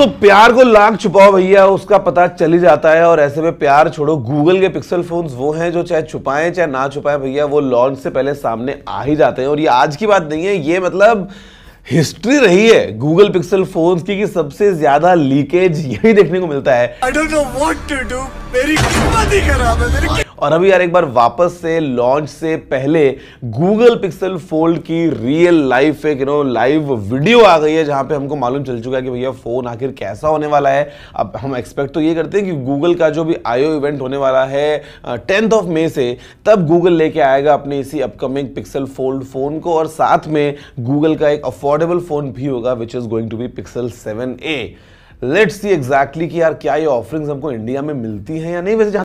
तो प्यार को लाख छुपाओ भैया उसका पता चल ही जाता है और ऐसे में प्यार छोड़ो गूगल के पिक्सल फोन्स वो हैं जो चाहे छुपाएं चाहे ना छुपाएं भैया वो लॉन्च से पहले सामने आ ही जाते हैं और ये आज की बात नहीं है ये मतलब हिस्ट्री रही है गूगल पिक्सल फोन की कि सबसे ज्यादा लीकेज यही देखने को मिलता है मेरी ही खराब है मेरी और अभी यार एक बार वापस से लॉन्च से पहले गूगल पिक्सल फोल्ड की रियल लाइफ एक नो लाइव वीडियो आ गई है जहां पे हमको मालूम चल चुका है कि भैया फ़ोन आखिर कैसा होने वाला है अब हम एक्सपेक्ट तो ये करते हैं कि गूगल का जो भी आईओ इवेंट होने वाला है टेंथ ऑफ मे से तब गूगल लेके आएगा अपने इसी अपकमिंग पिक्सल फोल्ड फ़ोन को और साथ में गूगल का एक अफोर्ड अफोर्डेबल फोन भी होगा which is going to be Pixel seven A let's see exactly कि यार क्या ये ऑफरिंग्स हमको इंडिया में मिलती हैं या नहीं वैसे